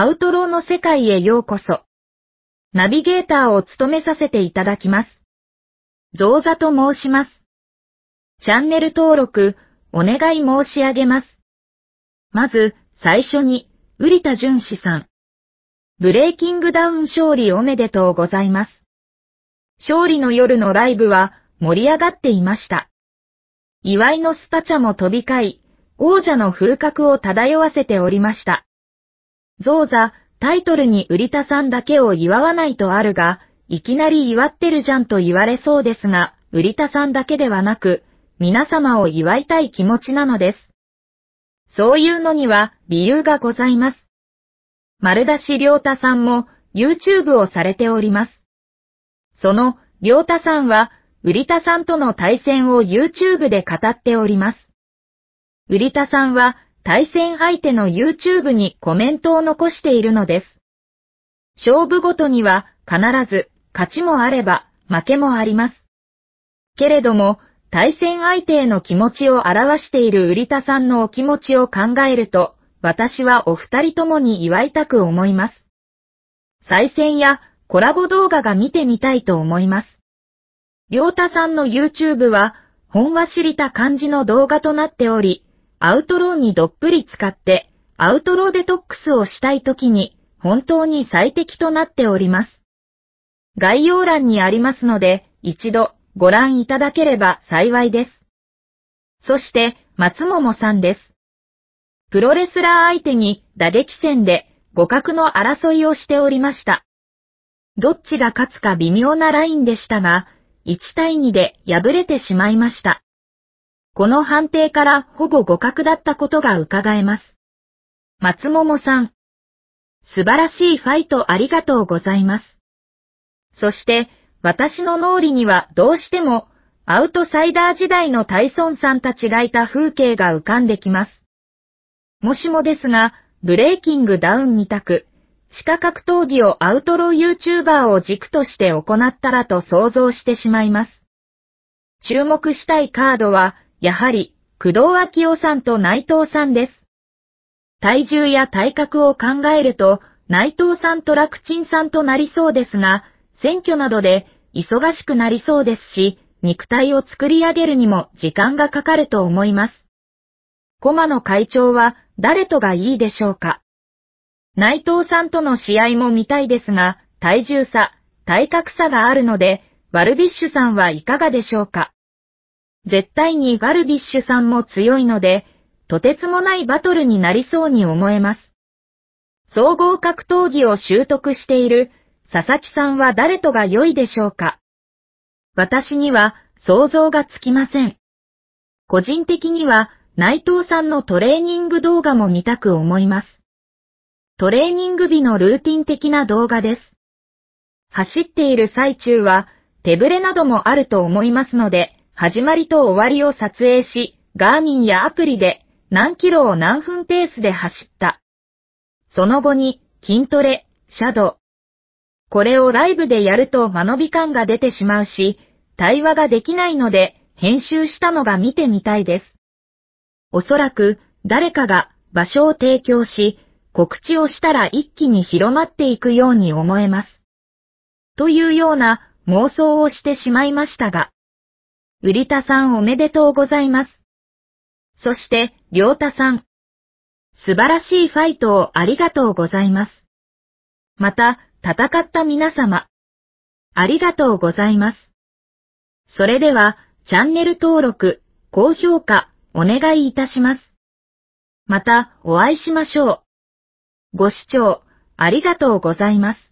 アウトローの世界へようこそ。ナビゲーターを務めさせていただきます。ウ座と申します。チャンネル登録、お願い申し上げます。まず、最初に、瓜田淳史さん。ブレイキングダウン勝利おめでとうございます。勝利の夜のライブは盛り上がっていました。祝いのスパチャも飛び交い、王者の風格を漂わせておりました。造座、タイトルに売リタさんだけを祝わないとあるが、いきなり祝ってるじゃんと言われそうですが、売リタさんだけではなく、皆様を祝いたい気持ちなのです。そういうのには理由がございます。丸出し良太さんも YouTube をされております。その良太さんは、売リタさんとの対戦を YouTube で語っております。売リタさんは、対戦相手の YouTube にコメントを残しているのです。勝負ごとには必ず勝ちもあれば負けもあります。けれども、対戦相手への気持ちを表している売田さんのお気持ちを考えると、私はお二人ともに祝いたく思います。再戦やコラボ動画が見てみたいと思います。りょうたさんの YouTube は、ほん知りた感じの動画となっており、アウトローにどっぷり使って、アウトローデトックスをしたいときに、本当に最適となっております。概要欄にありますので、一度ご覧いただければ幸いです。そして、松桃さんです。プロレスラー相手に打撃戦で互角の争いをしておりました。どっちが勝つか微妙なラインでしたが、1対2で敗れてしまいました。この判定からほぼ互角だったことが伺えます。松桃さん。素晴らしいファイトありがとうございます。そして、私の脳裏にはどうしても、アウトサイダー時代のタイソンさんたちがいた風景が浮かんできます。もしもですが、ブレイキングダウン2択、地下格闘技をアウトロー YouTuber を軸として行ったらと想像してしまいます。注目したいカードは、やはり、工藤明夫さんと内藤さんです。体重や体格を考えると、内藤さんと楽ちんさんとなりそうですが、選挙などで忙しくなりそうですし、肉体を作り上げるにも時間がかかると思います。駒野会長は誰とがいいでしょうか内藤さんとの試合も見たいですが、体重差、体格差があるので、ワルビッシュさんはいかがでしょうか絶対にガルビッシュさんも強いので、とてつもないバトルになりそうに思えます。総合格闘技を習得している佐々木さんは誰とが良いでしょうか私には想像がつきません。個人的には内藤さんのトレーニング動画も見たく思います。トレーニング日のルーティン的な動画です。走っている最中は手ぶれなどもあると思いますので、始まりと終わりを撮影し、ガーニンやアプリで何キロを何分ペースで走った。その後に筋トレ、シャドウ。これをライブでやると間延び感が出てしまうし、対話ができないので編集したのが見てみたいです。おそらく誰かが場所を提供し、告知をしたら一気に広まっていくように思えます。というような妄想をしてしまいましたが。うりたさんおめでとうございます。そして、りょうたさん。素晴らしいファイトをありがとうございます。また、戦った皆様。ありがとうございます。それでは、チャンネル登録、高評価、お願いいたします。また、お会いしましょう。ご視聴、ありがとうございます。